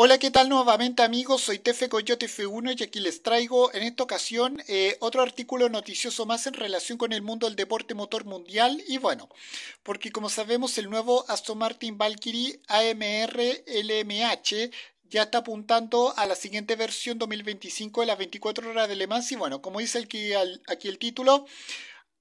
Hola, ¿qué tal nuevamente amigos? Soy Tefe Coyote F1 y aquí les traigo en esta ocasión eh, otro artículo noticioso más en relación con el mundo del deporte motor mundial y bueno, porque como sabemos el nuevo Aston Martin Valkyrie AMR LMH ya está apuntando a la siguiente versión 2025 de las 24 horas de Le Mans y bueno, como dice aquí el título,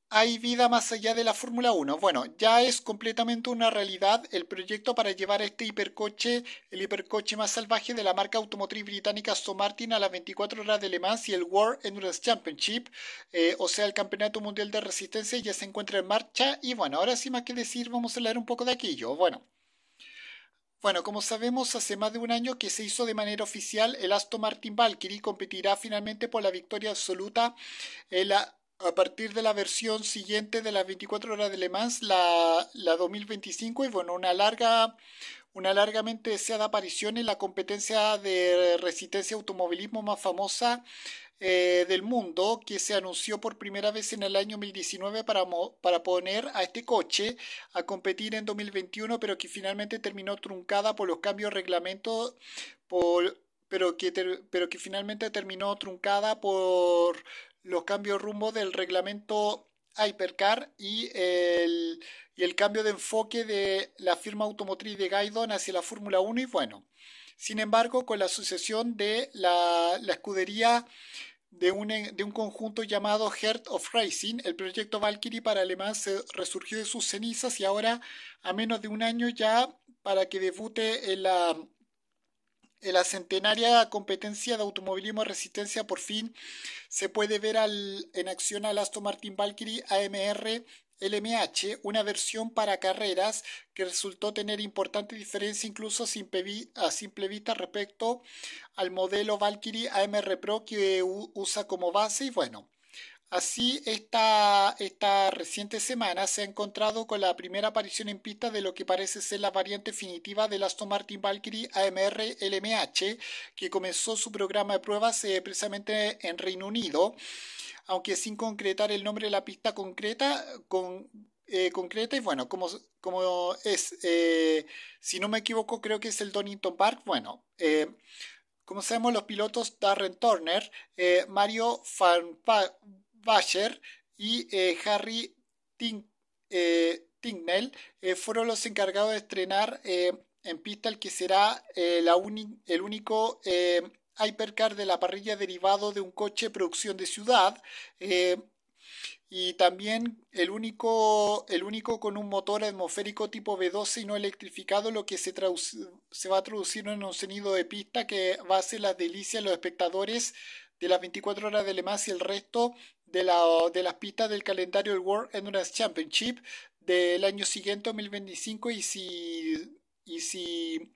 ¿Hay vida más allá de la Fórmula 1? Bueno, ya es completamente una realidad el proyecto para llevar este hipercoche, el hipercoche más salvaje de la marca automotriz británica Aston Martin a las 24 horas de Le Mans y el World Endurance Championship, eh, o sea, el Campeonato Mundial de Resistencia, ya se encuentra en marcha. Y bueno, ahora sí más que decir, vamos a hablar un poco de aquello. Bueno. Bueno, como sabemos, hace más de un año que se hizo de manera oficial, el Aston Martin Valkyrie competirá finalmente por la victoria absoluta en la a partir de la versión siguiente de las 24 horas de Le Mans, la, la 2025, y bueno, una larga, una largamente deseada aparición en la competencia de resistencia automovilismo más famosa eh, del mundo, que se anunció por primera vez en el año 2019 para, para poner a este coche a competir en 2021, pero que finalmente terminó truncada por los cambios reglamentos, por, pero que, pero que finalmente terminó truncada por los cambios rumbo del reglamento Hypercar y el, cambio de enfoque de la firma automotriz de Gaidon hacia la Fórmula 1 y bueno. Sin embargo, con la sucesión de la, escudería de un, de un, conjunto llamado Heart of Racing, el proyecto Valkyrie para Alemán se resurgió de sus cenizas y ahora, a menos de un año ya para que debute en la en la centenaria competencia de automovilismo resistencia por fin se puede ver en acción al Aston Martin Valkyrie AMR LMH, una versión para carreras que resultó tener importante diferencia incluso a simple vista respecto al modelo Valkyrie AMR Pro que usa como base y bueno, Así, esta, esta reciente semana se ha encontrado con la primera aparición en pista de lo que parece ser la variante definitiva del Aston Martin Valkyrie AMR LMH, que comenzó su programa de pruebas eh, precisamente en Reino Unido, aunque sin concretar el nombre de la pista concreta, con, eh, concreta y bueno, como, como es, eh, si no me equivoco, creo que es el Donington Park. Bueno, como sabemos, los pilotos Darren Turner, Mario Fanpa Basher y eh, Harry Tin, eh, eh, fueron los encargados de estrenar en pista el que será el único hypercar de la parrilla derivado de un coche producción de ciudad y también el único, el único con un motor atmosférico tipo V12 y no electrificado, lo que se, se va a traducir en un sonido de pista que va a ser las delicias a los espectadores de las 24 horas de Le Mans y el resto de, la, de las pistas del calendario del World Endurance Championship del año siguiente, 2025, y si, y si,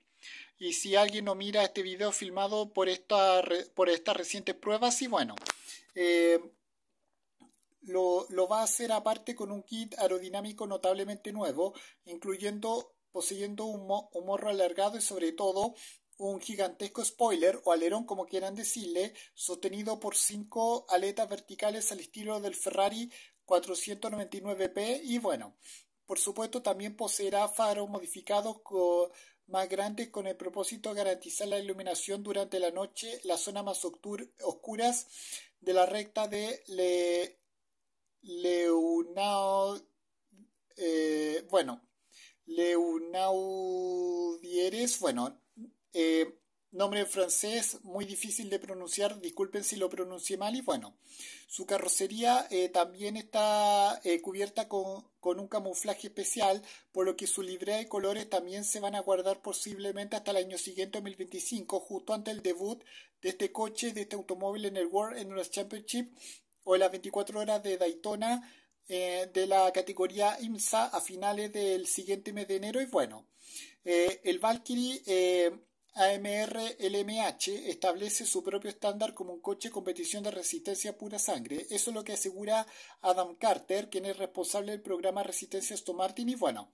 y si alguien no mira este video filmado por, esta, por estas recientes pruebas, y bueno, eh, lo, lo va a hacer aparte con un kit aerodinámico notablemente nuevo, incluyendo poseyendo un, morro alargado y sobre todo un gigantesco spoiler o alerón, como quieran decirle, sostenido por cinco aletas verticales al estilo del Ferrari 499P y bueno, por supuesto también poseerá faros modificados más grandes con el propósito de garantizar la iluminación durante la noche, las zonas más oscuras de la recta de Le, eh, bueno, Leunaudieres. bueno, eh, nombre en francés muy difícil de pronunciar, disculpen si lo pronuncié mal y bueno, su carrocería eh, también está eh, cubierta con, un camuflaje especial, por lo que su librea de colores también se van a guardar posiblemente hasta el año siguiente, 2025, justo ante el debut de este coche, de este automóvil en el World Endurance Championship o en las 24 horas de Daytona de la categoría IMSA a finales del siguiente mes de enero y bueno, el Valkyrie AMR LMH establece su propio estándar como un coche de competición de resistencia pura sangre. Eso es lo que asegura Adam Carter, quien es responsable del programa Resistencia Aston Martin. Y bueno,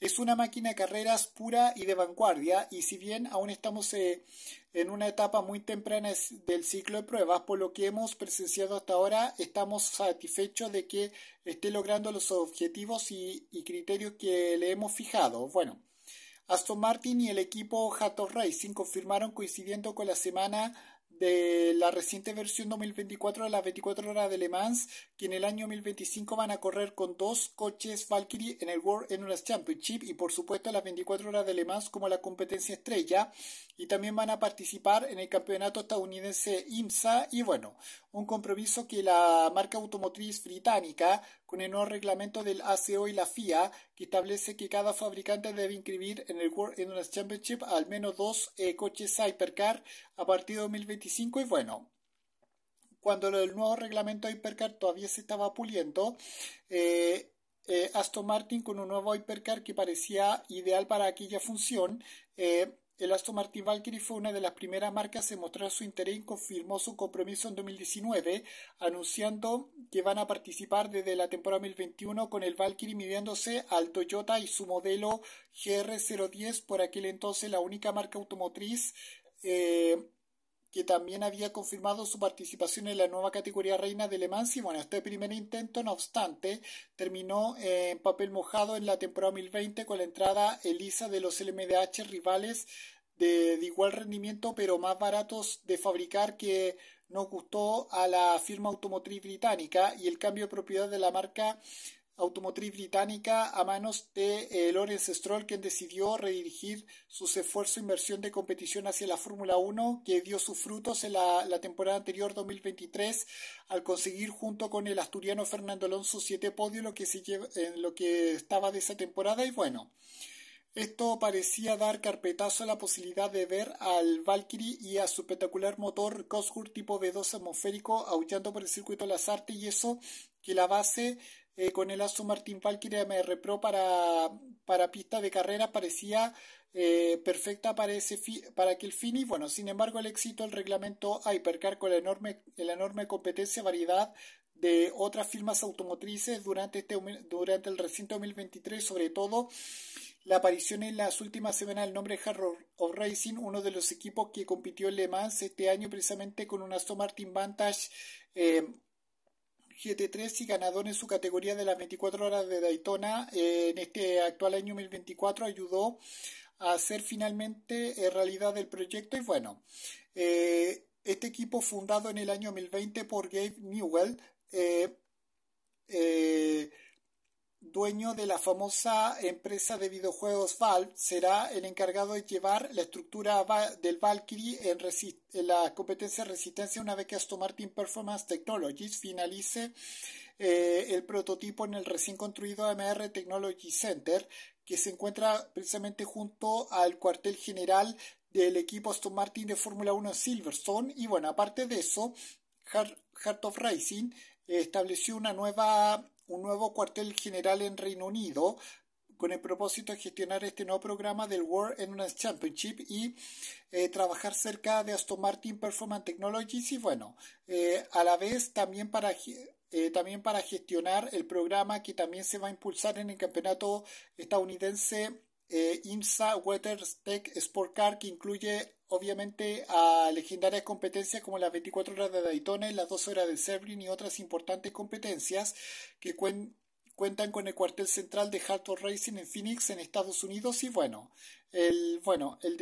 es una máquina de carreras pura y de vanguardia. Y si bien aún estamos eh, en una etapa muy temprana del ciclo de pruebas, por lo que hemos presenciado hasta ahora, estamos satisfechos de que esté logrando los objetivos y, y criterios que le hemos fijado. Bueno. Aston Martin y el equipo Hatos Racing confirmaron coincidiendo con la semana de la reciente versión 2024 de las 24 horas de Le Mans, que en el año 2025 van a correr con dos coches Valkyrie en el World Endurance Championship y por supuesto las 24 horas de Le Mans como la competencia estrella y también van a participar en el campeonato estadounidense IMSA y bueno, un compromiso que la marca automotriz británica con el nuevo reglamento del ACO y la FIA que establece que cada fabricante debe inscribir en el World Endurance Championship al menos dos eh, coches Hypercar a partir de 2025 y bueno, cuando el nuevo reglamento de Hypercar todavía se estaba puliendo, eh, eh, Aston Martin con un nuevo Hypercar que parecía ideal para aquella función, eh, el Aston Martin Valkyrie fue una de las primeras marcas en mostrar su interés y confirmó su compromiso en 2019, anunciando que van a participar desde la temporada 2021 con el Valkyrie midiéndose al Toyota y su modelo GR010, por aquel entonces la única marca automotriz eh, que también había confirmado su participación en la nueva categoría reina de Le Mans y bueno, este primer intento, no obstante, terminó en papel mojado en la temporada 2020 con la entrada Elisa de los LMDH rivales de igual rendimiento pero más baratos de fabricar que no gustó a la firma automotriz británica y el cambio de propiedad de la marca automotriz británica a manos de eh, Lawrence Stroll, quien decidió redirigir sus esfuerzos e inversión de competición hacia la Fórmula 1, que dio sus frutos en la, temporada anterior 2023 al conseguir junto con el asturiano Fernando Alonso siete podios lo que, se en lo que estaba de esa temporada y bueno. Esto parecía dar carpetazo a la posibilidad de ver al Valkyrie y a su espectacular motor Cosworth tipo V2 atmosférico aullando por el circuito de las artes y eso que la base eh, con el Aston Martin Valkyrie MR Pro para, para pista de carrera parecía eh, perfecta para, ese para aquel fin y bueno, sin embargo el éxito del reglamento a Hypercar con la enorme, la enorme competencia, variedad de otras firmas automotrices durante, este, durante el recinto 2023, sobre todo la aparición en las últimas semanas del nombre Harrow of Racing, uno de los equipos que compitió en Le Mans este año precisamente con un Aston Martin Vantage. Eh, GT3 y ganador en su categoría de las 24 horas de Daytona eh, en este actual año 2024 ayudó a hacer finalmente eh, realidad el proyecto y bueno, eh, este equipo fundado en el año 2020 por Gabe Newell dueño de la famosa empresa de videojuegos Valve, será el encargado de llevar la estructura del Valkyrie en, la competencia de resistencia una vez que Aston Martin Performance Technologies finalice eh, el prototipo en el recién construido MR Technology Center, que se encuentra precisamente junto al cuartel general del equipo Aston Martin de Fórmula 1 Silverstone. Y bueno, aparte de eso, Heart, Heart of Racing eh, estableció una nueva un nuevo cuartel general en Reino Unido con el propósito de gestionar este nuevo programa del World Endurance Championship y eh, trabajar cerca de Aston Martin Performance Technologies y bueno, eh, a la vez también para, eh, también para gestionar el programa que también se va a impulsar en el campeonato estadounidense eh, IMSA Tech Sport Car, que incluye obviamente a legendarias competencias como las 24 horas de Daytona, las 12 horas de Sebring y otras importantes competencias que cuentan con el cuartel central de Hardcore Racing en Phoenix, en Estados Unidos. Y bueno, el, bueno, el,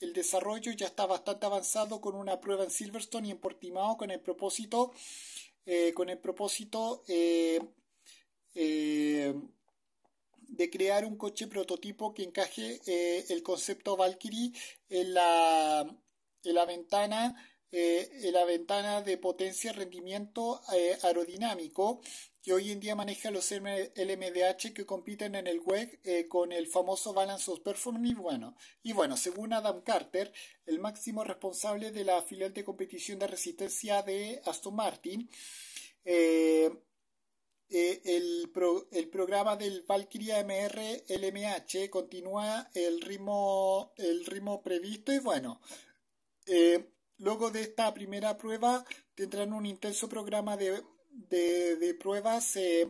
el desarrollo ya está bastante avanzado con una prueba en Silverstone y en Portimao con el propósito, eh, con el propósito eh, eh de crear un coche prototipo que encaje eh, el concepto Valkyrie en la, en la ventana. Eh, la ventana de potencia rendimiento eh, aerodinámico que hoy en día maneja los LMDH que compiten en el WEG con el famoso Balance of Performance y bueno, y bueno, según Adam Carter, el máximo responsable de la filial de competición de resistencia de Aston Martin, programa del Valkyria MR LMH continúa el ritmo, el ritmo previsto y bueno, eh, luego de esta primera prueba tendrán un intenso programa de, pruebas eh,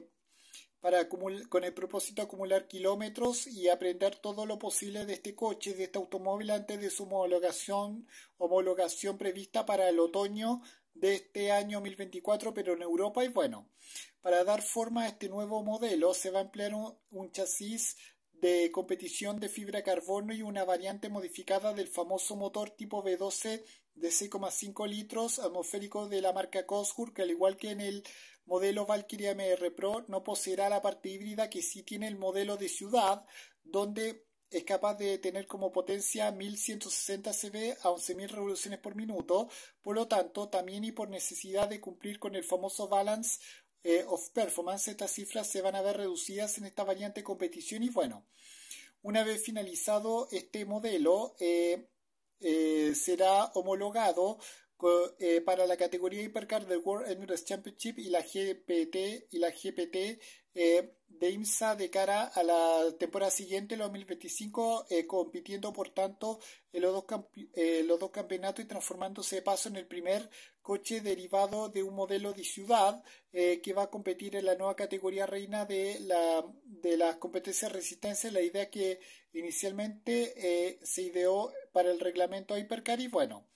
para con el propósito de acumular kilómetros y aprender todo lo posible de este coche, de este automóvil antes de su homologación, homologación prevista para el otoño de este año 2024, pero en Europa. Y bueno, para dar forma a este nuevo modelo se va a emplear un, chasis de competición de fibra carbono y una variante modificada del famoso motor tipo V12 de 6,5 litros atmosférico de la marca Cosworth, que al igual que en el modelo Valkyrie MR Pro no poseerá la parte híbrida que sí tiene el modelo de ciudad, donde es capaz de tener como potencia 1160 CV a 11.000 revoluciones por minuto, por lo tanto, también y por necesidad de cumplir con el famoso balance eh, of performance, estas cifras se van a ver reducidas en esta variante de competición y bueno, una vez finalizado este modelo, eh, eh, será homologado eh, para la categoría hipercar del World Endurance Championship y la GPT y la GPT eh, de IMSA de cara a la temporada siguiente, el 2025, eh, compitiendo por tanto en los dos, campeonatos y transformándose de paso en el primer coche derivado de un modelo de ciudad que va a competir en la nueva categoría reina de, la, de las competencias resistencia, la idea que inicialmente se ideó para el reglamento hipercar y bueno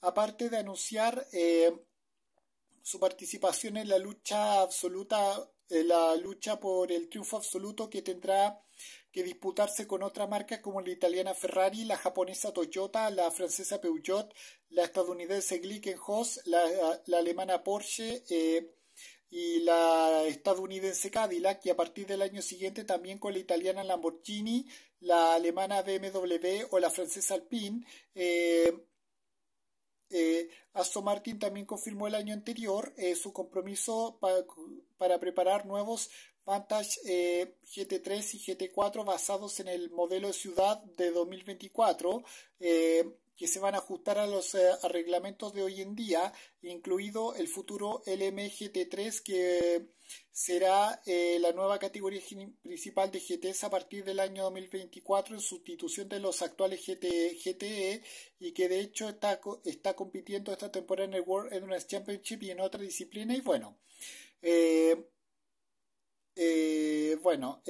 aparte de anunciar eh, su participación en la lucha absoluta, eh, la lucha por el triunfo absoluto que tendrá que disputarse con otras marcas como la italiana Ferrari, la japonesa Toyota, la francesa Peugeot, la estadounidense Glickenhaus, la, la alemana Porsche, eh, y la estadounidense Cadillac y a partir del año siguiente también con la italiana Lamborghini, la alemana BMW o la francesa Alpine. Eh, Aston Martin también confirmó el año anterior eh, su compromiso para preparar nuevos Vantage GT3 eh, y GT4 basados en el modelo de ciudad de 2024 que se van a ajustar a los eh, reglamentos de hoy en día, incluido el futuro LMGT3, que será eh, la nueva categoría principal de GTs a partir del año 2024 en sustitución de los actuales GTE, y que de hecho está, está compitiendo esta temporada en el World Endurance Championship y en otra disciplina. Y bueno, eh, bueno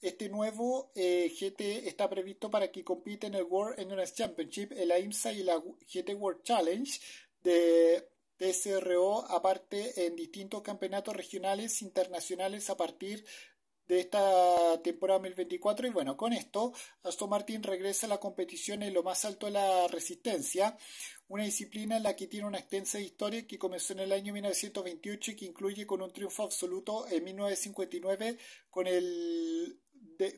este nuevo eh, GT está previsto para que compite en el World Endurance Championship, el IMSA y la GT World Challenge de TCRO, aparte en distintos campeonatos regionales internacionales a partir de esta temporada 2024. Y bueno, con esto, Aston Martin regresa a la competición en lo más alto de la resistencia, una disciplina en la que tiene una extensa historia que comenzó en el año 1928 y que incluye con un triunfo absoluto en 1959 con el,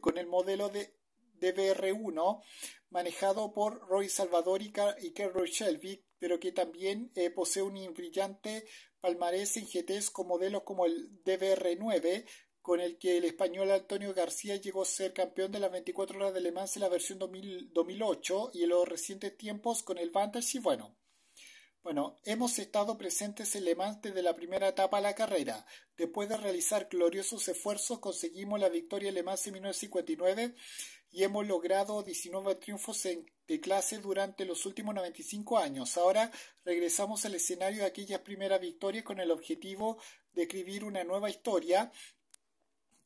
con el modelo de DBR1 manejado por Roy Salvador y, Car Shelby, pero que también eh, posee un brillante palmarés en GTs con modelos como el DBR9, con el que el español Antonio García llegó a ser campeón de las 24 horas de Le Mans en la versión 2008 y en los recientes tiempos con el Vantage y bueno, bueno, hemos estado presentes en Le Mans desde la primera etapa de la carrera. Después de realizar gloriosos esfuerzos, conseguimos la victoria en Le Mans en 1959 y hemos logrado 19 triunfos en, de clase durante los últimos 95 años. Ahora regresamos al escenario de aquellas primeras victorias con el objetivo de escribir una nueva historia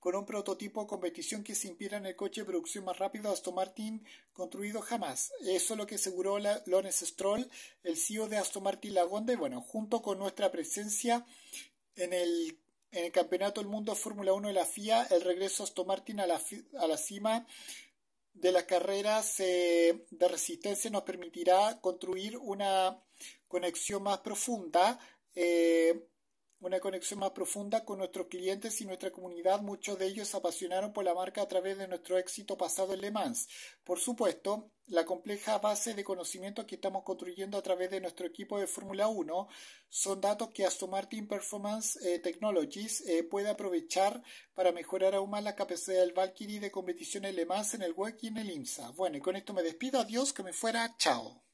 con un prototipo competición que se inspira en el coche de producción más rápido Aston Martin construido jamás. Eso es lo que aseguró la, Stroll, el CEO de Aston Martin Lagonda, bueno, junto con nuestra presencia en el el Campeonato del Mundo Fórmula 1 de la FIA, el regreso Aston Martin a la, a la cima de las carreras eh, de resistencia nos permitirá construir una conexión más profunda eh, conexión más profunda con nuestros clientes y nuestra comunidad. Muchos de ellos se apasionaron por la marca a través de nuestro éxito pasado en Le Mans. Por supuesto, la compleja base de conocimiento que estamos construyendo a través de nuestro equipo de Fórmula 1 son datos que Aston Martin Performance eh, Technologies eh, puede aprovechar para mejorar aún más la capacidad del Valkyrie de en Le Mans en el WEC y en el IMSA. Bueno, y con esto me despido. Adiós, que me fuera. Chao.